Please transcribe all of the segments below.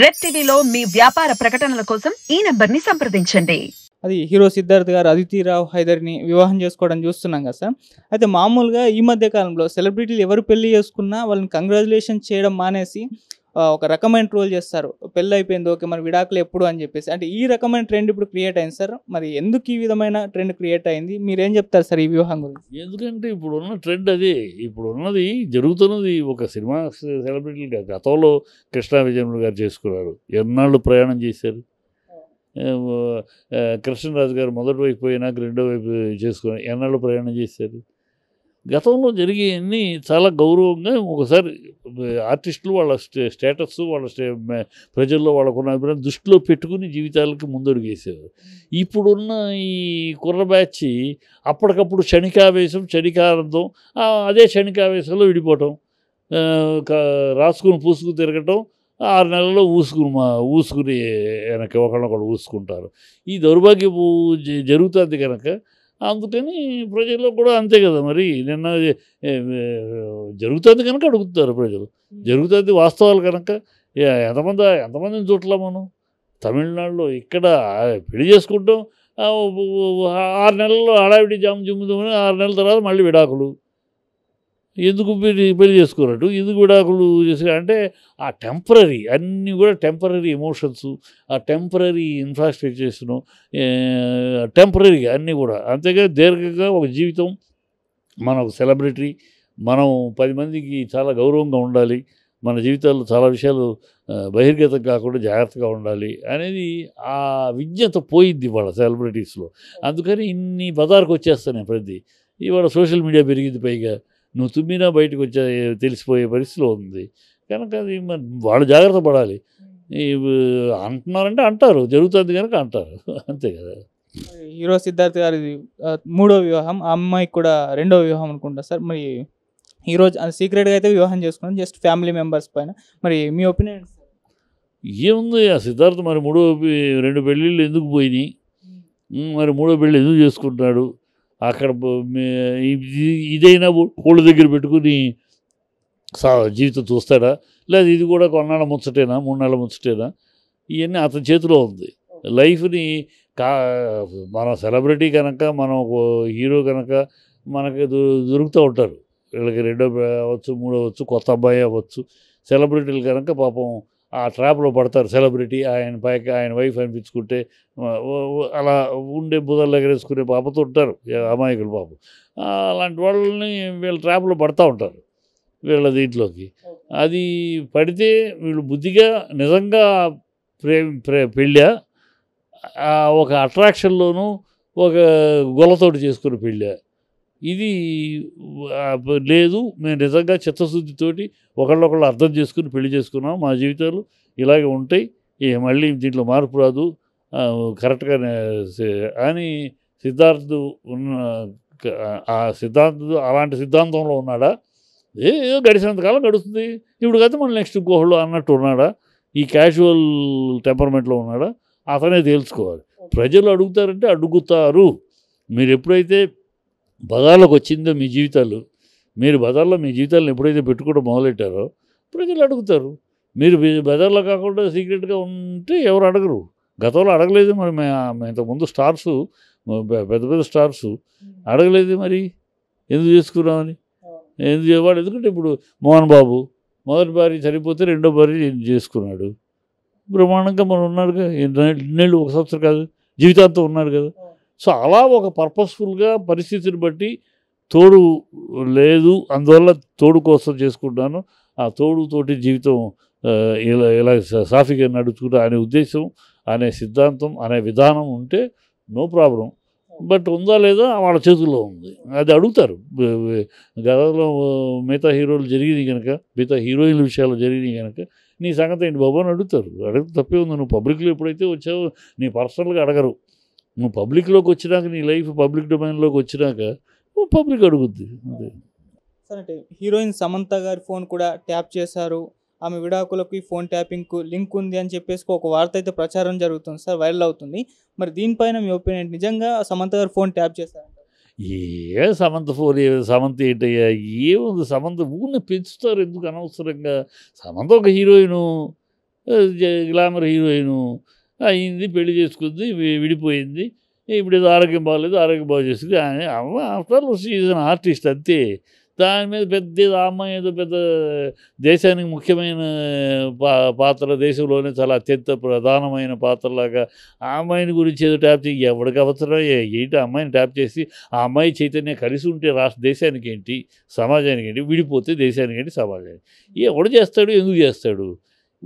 Red టీవీలో మీ వ్యాపార ప్రకటనల కోసం ఈ నెంబర్ ని సంప్రదించండి అది హీరో సిద్ధార్థ్ గారు అదితి రావు హైదర్ని వివాహం చేసుకోవడం చూస్తున్నాం కదా సార్ అయితే మామూలుగా ఈ మధ్య కాలంలో సెలబ్రిటీలు ఎవరు పెళ్లి చేసుకున్నా వాళ్ళని కంగ్రాచులేషన్ చేయడం మానేసి ఒక రకమైన ట్రోల్ చేస్తారు పెళ్ళి అయిపోయింది ఓకే మరి విడాకులు ఎప్పుడు అని చెప్పేసి అంటే ఈ రకమైన ట్రెండ్ ఇప్పుడు క్రియేట్ అయింది సార్ మరి ఎందుకు ఈ విధమైన ట్రెండ్ క్రియేట్ అయింది మీరేం చెప్తారు సార్ ఈ వ్యూహం గురించి ఎందుకంటే ఇప్పుడు ఉన్న ట్రెండ్ అది ఇప్పుడు ఉన్నది జరుగుతున్నది ఒక సినిమా సెలబ్రిటీ గతంలో కృష్ణా విజయములు గారు చేసుకున్నారు ఎన్నాళ్ళు ప్రయాణం చేశారు కృష్ణరాజు గారు మొదటి వైపు పోయినాక రెండో వైపు చేసుకుని ఎన్నాళ్ళు ప్రయాణం చేశారు గతంలో జరిగేవన్నీ చాలా గౌరవంగా ఒకసారి ఆర్టిస్టులు వాళ్ళ స్టే స్టేటస్ వాళ్ళ స్టే ప్రజల్లో వాళ్ళకున్న అభిప్రాయం దృష్టిలో పెట్టుకుని జీవితాలకి ముందడుగేసేవారు ఇప్పుడున్న ఈ కుర్ర బ్యాచ్ అప్పటికప్పుడు క్షణికావేశం క్షణికానందం అదే క్షణికావేశంలో విడిపోవటం రాసుకుని పూసుకుని తిరగటం ఆరు నెలల్లో ఊసుకుని మా ఊసుకుని వెనక ఒకళ్ళొకళ్ళు ఊసుకుంటారు ఈ దౌర్భాగ్యపు జరుగుతుంది కనుక అందుకని ప్రజల్లో కూడా అంతే కదా మరి నిన్న జరుగుతుంది కనుక అడుగుతారు ప్రజలు జరుగుతుంది వాస్తవాలు కనుక ఎంతమంది ఎంతమందిని చూడలే మనం తమిళనాడులో ఇక్కడ పెళ్లి చేసుకుంటాం ఆరు నెలల్లో హడావిడి జాము జుమ్ము ఆరు నెలల తర్వాత మళ్ళీ విడాకులు ఎందుకు పెళ్లి పెళ్లి చేసుకున్నట్టు ఇది కూడా చేసి అంటే ఆ టెంపరీ అన్నీ కూడా టెంపరీ ఎమోషన్స్ ఆ టెంపరీ ఇన్ఫ్రాస్ట్రక్చర్స్ను టెంపరీగా అన్నీ కూడా అంతేగా దీర్ఘంగా ఒక జీవితం మన సెలబ్రిటీ మనం పది మందికి చాలా గౌరవంగా ఉండాలి మన జీవితాల్లో చాలా విషయాలు బహిర్గతం కాకుండా జాగ్రత్తగా ఉండాలి అనేది ఆ విజ్ఞత పోయింది ఇవాళ సెలబ్రిటీస్లో అందుకని ఇన్ని బజార్కు వచ్చేస్తాను ప్రతి ఇవాళ సోషల్ మీడియా పెరిగింది పైగా నువ్వు తుమ్మినా బయటకు వచ్చే తెలిసిపోయే పరిస్థితిలో ఉంది కనుక అది వాళ్ళు జాగ్రత్త పడాలి hmm. అంటున్నారంటే అంటారు జరుగుతుంది కనుక అంటారు అంతే కదా హీరో సిద్ధార్థ గారి మూడో వివాహం ఆ అమ్మాయికి కూడా రెండో వివాహం అనుకుంటా సార్ మరి హీరో సీక్రెట్గా అయితే వివాహం చేసుకున్నాం జస్ట్ ఫ్యామిలీ మెంబర్స్ పైన మరి మీ ఒపీనియన్ ఏముంది ఆ సిద్ధార్థ మరి మూడో రెండు పెళ్ళిళ్ళు ఎందుకు పోయినాయి hmm. మరి మూడో పెళ్ళి ఎందుకు చేసుకుంటున్నాడు అక్కడ ఇదైనా కోళ్ళ దగ్గర పెట్టుకుని సా జీవితం చూస్తాడా లేదా ఇది కూడా కొన్నాళ్ళ ముచ్చటేనా మూడు నెలల ముచ్చటేనా ఇవన్నీ అతని చేతిలో ఉంది లైఫ్ని కా మనం సెలబ్రిటీ కనుక మనం హీరో కనుక మనకి దొరుకుతూ ఉంటారు వీళ్ళకి రెండో అవ్వచ్చు మూడో అవ్వచ్చు కొత్త అబ్బాయి అవ్వచ్చు సెలబ్రిటీలు కనుక పాపం ఆ ట్రాప్లో పడతారు సెలబ్రిటీ ఆయన పైకి ఆయన వైఫ్ అనిపించుకుంటే అలా ఉండే దగ్గర వేసుకునే పాపతో ఉంటారు అమాయకులు పాపం అలాంటి వాళ్ళని వీళ్ళు ట్రాప్లో పడతా ఉంటారు వీళ్ళ దీంట్లోకి అది పడితే వీళ్ళు బుద్ధిగా నిజంగా ప్రేమ ప్రే పెళ్ళ ఒక అట్రాక్షన్లోనూ ఒక గొలతోటి చేసుకుని పెళ్ళా ఇది లేదు మేము నిజంగా చిత్తశుద్ధితోటి ఒకళ్ళొకళ్ళు అర్థం చేసుకుని పెళ్లి చేసుకున్నాం మా జీవితాలు ఇలాగే ఉంటాయి మళ్ళీ దీంట్లో మార్పు రాదు కరెక్ట్గా అని సిద్ధార్థ్ ఉన్న ఆ సిద్ధాంత అలాంటి సిద్ధాంతంలో ఉన్నాడా ఏదో గడిచినంతకాలం గడుస్తుంది ఇప్పుడు కదా మనం నెక్స్ట్ గుహలో అన్నట్టు ఉన్నాడా ఈ క్యాజువల్ టెంపర్మెంట్లో ఉన్నాడా అతనే తేల్చుకోవాలి ప్రజలు అడుగుతారంటే అడుగుతారు మీరు ఎప్పుడైతే బజార్లోకి వచ్చిందో మీ జీవితాలు మీరు బజార్లో మీ జీవితాలను ఎప్పుడైతే పెట్టుకోవడం మొదలెట్టారో ప్రజలు అడుగుతారు మీరు బజార్లో కాకుండా సీక్రెట్గా ఉంటే ఎవరు అడగరు గతంలో అడగలేదు మరి ఇంతకుముందు స్టార్స్ పెద్ద పెద్ద స్టార్స్ అడగలేదు మరి ఎందుకు చేసుకున్నామని ఎందుకు వాడు ఎందుకంటే ఇప్పుడు మోహన్ బాబు మొదటి భార్య చనిపోతే రెండో భార్య చేసుకున్నాడు బ్రహ్మాండంగా మనం ఉన్నాడుగా ఇన్నేళ్ళు ఒక సంవత్సరం కాదు జీవితాంతం ఉన్నాడు కదా సో అలా ఒక పర్పస్ఫుల్గా పరిస్థితిని బట్టి తోడు లేదు అందువల్ల తోడు కోసం చేసుకుంటున్నాను ఆ తోడుతోటి జీవితం ఇలా ఇలా సాఫీగా నడుచుకుంటా అనే ఉద్దేశం అనే సిద్ధాంతం అనే విధానం ఉంటే నో ప్రాబ్లం బట్ ఉందా లేదా వాళ్ళ చేతుల్లో ఉంది అది అడుగుతారు గతంలో మిగతా హీరోలు జరిగింది కనుక మిగతా హీరోయిన్ల విషయాలు జరిగింది కనుక నీ సంగతి ఏంటి బాబు అని అడుగుతారు అడిగితే తప్పే ఉంది నువ్వు పబ్లిక్లో ఎప్పుడైతే వచ్చావో నీ పర్సనల్గా అడగరు నువ్వు పబ్లిక్లోకి వచ్చినాక నీ లైఫ్ పబ్లిక్ డొమైన్లోకి వచ్చినాక పబ్లిక్ అడుగుద్ది అంతే సార్ అంటే హీరోయిన్ సమంత గారి ఫోన్ కూడా ట్యాప్ చేశారు ఆమె విడాకులకి ఫోన్ ట్యాపింగ్కు లింక్ ఉంది అని చెప్పేసి ఒక వార్త అయితే ప్రచారం జరుగుతుంది సార్ వైరల్ అవుతుంది మరి దీనిపైన మీ ఒపీనియన్ నిజంగా సమంత గారు ఫోన్ ట్యాప్ చేశారు ఏ సమంత ఫోన్ సమంత ఏంటయ్యా ఏముంది సమంత ఊరిని పెంచుతారు ఎందుకు అనవసరంగా సమంత ఒక హీరోయిను గ్లామర్ హీరోయిను అయింది పెళ్లి చేసుకుంది విడిపోయింది ఇప్పుడు ఏదో ఆరోగ్యం బాగలేదు ఆరోగ్యం బాగు చేసింది అమ్మ ఆఫ్టర్ సీజన్ ఆర్టిస్ట్ అంతే దాని మీద పెద్ద అమ్మాయి ఏదో పెద్ద దేశానికి ముఖ్యమైన పా పాత్ర దేశంలోనే చాలా అత్యంత ప్రధానమైన పాత్రలాగా ఆ అమ్మాయిని గురించి ఏదో ట్యాప్ చేసి ఎవరికి అవసరం ఏంటి అమ్మాయిని ట్యాప్ చేసి ఆ అమ్మాయి చైతన్యం కలిసి ఉంటే రాష్ట్ర దేశానికి ఏంటి సమాజానికి ఏంటి విడిపోతే దేశానికి ఏంటి సమాజానికి ఎవడు చేస్తాడు ఎందుకు చేస్తాడు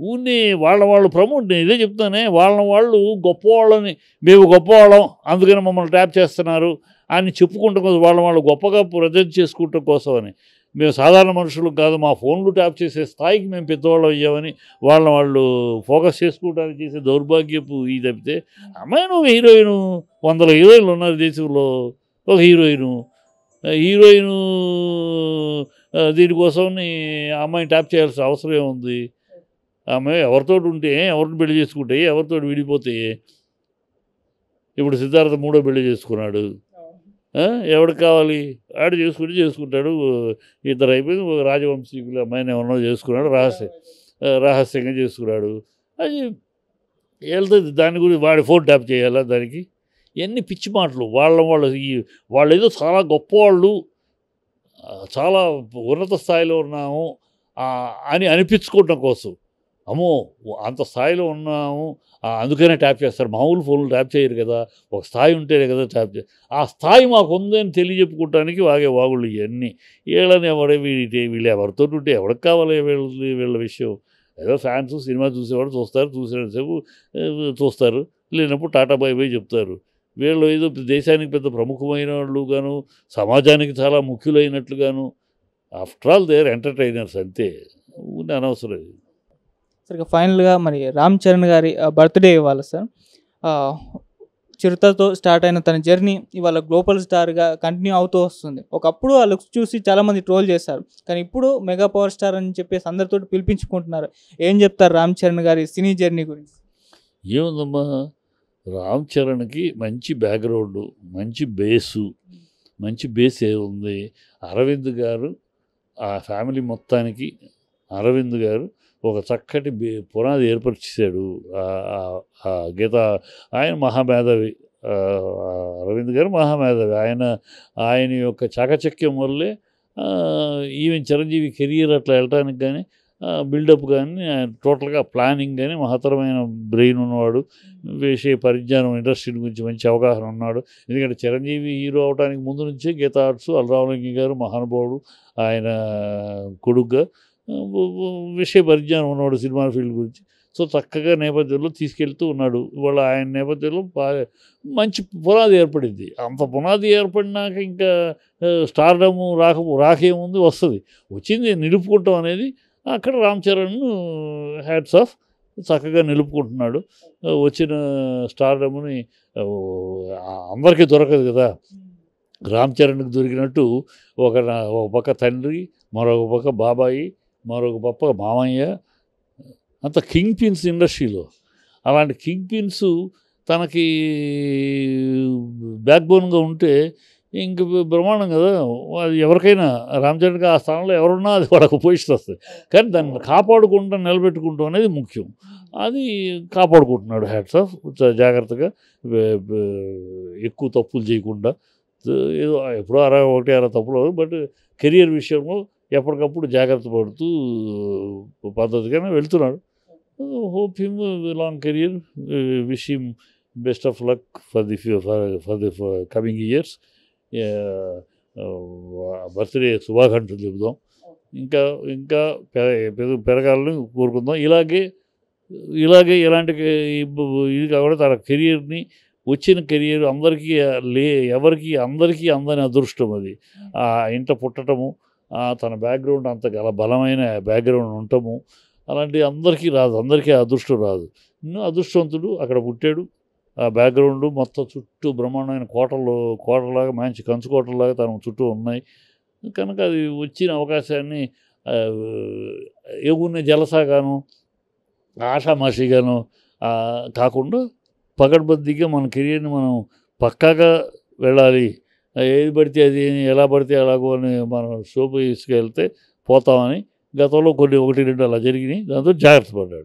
ఊరిని వాళ్ళ వాళ్ళు ప్రమోట్ నేను ఇదే చెప్తానే వాళ్ళని వాళ్ళు గొప్పవాళ్ళని మేము గొప్పవాళ్ళం అందుకని మమ్మల్ని ట్యాప్ చేస్తున్నారు అని చెప్పుకుంటూ కోసం వాళ్ళ వాళ్ళు గొప్పగా ప్రజెంట్ చేసుకుంటాం కోసం అని మేము సాధారణ మనుషులు కాదు మా ఫోన్లు ట్యాప్ చేసే స్థాయికి మేము పెద్దవాళ్ళం అయ్యామని వాళ్ళని వాళ్ళు ఫోకస్ చేసుకోవడానికి చేసే దౌర్భాగ్యపు ఇది తప్పితే అమ్మాయి నువ్వు హీరోయిన్ వందల హీరోయిన్లు ఉన్నారు దేశంలో ఒక హీరోయిన్ హీరోయిన్ దీనికోసం అమ్మాయిని ట్యాప్ చేయాల్సిన అవసరం ఏముంది ఆమె ఎవరితో ఉంటే ఎవరిని పెళ్లి చేసుకుంటాయి ఎవరితో విడిపోతాయి ఇప్పుడు సిద్ధార్థ మూడో పెళ్లి చేసుకున్నాడు ఎవరికి కావాలి ఆడు చేసుకుని చేసుకుంటాడు ఇద్దరు అయిపోయింది ఒక రాజవంశీకులు అమ్మాయిని ఎవరినో చేసుకున్నాడు రహస్య రహస్యంగా చేసుకున్నాడు అది వెళ్తుంది దాని గురించి వాడి ఫోన్ ట్యాప్ చేయాలా దానికి ఎన్ని పిచ్చి మాటలు వాళ్ళ వాళ్ళ వాళ్ళు ఏదో చాలా గొప్పవాళ్ళు చాలా ఉన్నత స్థాయిలో ఉన్నాము అని అనిపించుకోవటం కోసం అమ్మో అంత స్థాయిలో ఉన్నాము అందుకనే ట్యాప్ చేస్తారు మామూలు ఫోన్లు ట్యాప్ చేయరు కదా ఒక స్థాయి ఉంటేనే కదా ట్యాప్ చే ఆ స్థాయి మాకు ఉందని తెలియజెప్పుకోవటానికి వాగే వాగుళ్ళు ఇవన్నీ వీళ్ళని ఎవడే వీడి వీళ్ళు ఎవరితో ఉంటే ఎవరికి కావాలి వీళ్ళు వీళ్ళ విషయం ఏదో ఫ్యాన్స్ సినిమా చూసేవాడు చూస్తారు చూసేసేపు చూస్తారు లేనప్పుడు టాటా బాయ్ బాయ్ చెప్తారు వీళ్ళు ఏదో దేశానికి పెద్ద ప్రముఖమైన వాళ్ళుగాను సమాజానికి చాలా ముఖ్యులైనట్లుగాను ఆఫ్టర్ ఆల్ దేర్ ఎంటర్టైనర్స్ అంతే అనవసరం సరిగ్గా ఫైనల్గా మరి రామ్ చరణ్ గారి బర్త్డే ఇవ్వాలి సార్ చిరుతతో స్టార్ట్ అయిన తన జర్నీ ఇవాళ గ్లోబల్ స్టార్గా కంటిన్యూ అవుతూ వస్తుంది ఒకప్పుడు ఆ లుక్స్ చూసి చాలామంది ట్రోల్ చేశారు కానీ ఇప్పుడు మెగా పవర్ స్టార్ అని చెప్పేసి అందరితో పిలిపించుకుంటున్నారు ఏం చెప్తారు రామ్ చరణ్ గారి సినీ జర్నీ గురించి ఏముందమ్మా రామ్ చరణ్కి మంచి బ్యాక్గ్రౌండ్ మంచి బేసు మంచి బేస్ ఉంది అరవింద్ గారు ఆ ఫ్యామిలీ మొత్తానికి అరవింద్ గారు ఒక చక్కటి పునాది ఏర్పరిచేశాడు గీత ఆయన మహామేధావి అరవింద్ గారు మహామేధావి ఆయన ఆయన యొక్క చాకచక్యం వల్లే ఈవెన్ చిరంజీవి కెరియర్ అట్లా వెళ్ళటానికి కానీ బిల్డప్ కానీ టోటల్గా ప్లానింగ్ కానీ మహత్తరమైన బ్రెయిన్ ఉన్నవాడు వేసే పరిజ్ఞానం ఇండస్ట్రీ గురించి మంచి అవగాహన ఉన్నాడు ఎందుకంటే చిరంజీవి హీరో అవడానికి ముందు నుంచే గీత ఆర్ట్స్ అల్రావలింగి గారు మహానుభావుడు ఆయన కొడుగ్గా విషయ పరిజ్ఞానం ఉన్నవాడు సినిమా ఫీల్డ్ గురించి సో చక్కగా నేపథ్యంలో తీసుకెళ్తూ ఉన్నాడు ఇవాళ ఆయన నేపథ్యంలో మంచి పునాది ఏర్పడింది అంత పునాది ఏర్పడినాక ఇంకా స్టార్డము రాక రాకేముంది వస్తుంది వచ్చింది నిలుపుకుంటాం అనేది అక్కడ రామ్ చరణ్ హ్యాట్స్ ఆఫ్ చక్కగా నిలుపుకుంటున్నాడు వచ్చిన స్టార్డమ్ని అందరికీ దొరకదు కదా రామ్ చరణ్కి దొరికినట్టు ఒక ఒక పక్క తండ్రి మరొక పక్క బాబాయి మరొక గొప్ప మామయ్య అంత కింగ్ పిన్స్ ఇండస్ట్రీలో అలాంటి కింగ్ పిన్స్ తనకి బ్యాక్బోన్గా ఉంటే ఇంక బ్రహ్మాండం కదా అది ఎవరికైనా రామ్ చరణ్కి ఆ స్థానంలో ఎవరున్నా అది వాళ్ళకు పొజిషన్ వస్తుంది కానీ దాన్ని కాపాడుకుంటూ నిలబెట్టుకుంటాం అనేది ముఖ్యం అది కాపాడుకుంటున్నాడు హ్యాట్స్ ఆఫ్ జాగ్రత్తగా ఎక్కువ తప్పులు చేయకుండా ఏదో ఎప్పుడో అరవై ఒకటి అరవై తప్పులు బట్ కెరియర్ విషయంలో ఎప్పటికప్పుడు జాగ్రత్త పడుతూ పద్ధతిగానే వెళ్తున్నాడు hope him long career wish him best of luck for the for for the coming years birthday శుభాకాంక్షలు చెబుదాం ఇంకా ఇంకా పెరగాలని కోరుకుందాం ఇలాగే ఇలాగే ఇలాంటి ఇది కాకుండా తన కెరియర్ని వచ్చిన కెరియర్ అందరికీ లే ఎవరికి అందరికీ అందని అదృష్టం అది ఇంట పుట్టడము తన బ్యాక్గ్రౌండ్ అంత గల బలమైన బ్యాక్గ్రౌండ్ ఉండటము అలాంటి అందరికీ రాదు అందరికీ అదృష్టం రాదు అదృష్టవంతుడు అక్కడ పుట్టాడు ఆ బ్యాక్గ్రౌండ్ మొత్తం చుట్టూ బ్రహ్మాండమైన కోటలు కోటలాగా మంచి కంచు కోటలాగా తన చుట్టూ ఉన్నాయి కనుక అది వచ్చిన అవకాశాన్ని ఏమున్న జలసాగాను ఆషామాషిగాను కాకుండా పగడ్బద్దీగా మన కెరియర్ని మనం పక్కాగా వెళ్ళాలి ఏది పడితే అది ఎలా పడితే ఎలాగో అని మనం సోపు తీసుకెళ్తే పోతామని గతంలో కొన్ని ఒకటి రెండు అలా జరిగినాయి దాంతో జాగ్రత్త పడ్డాడు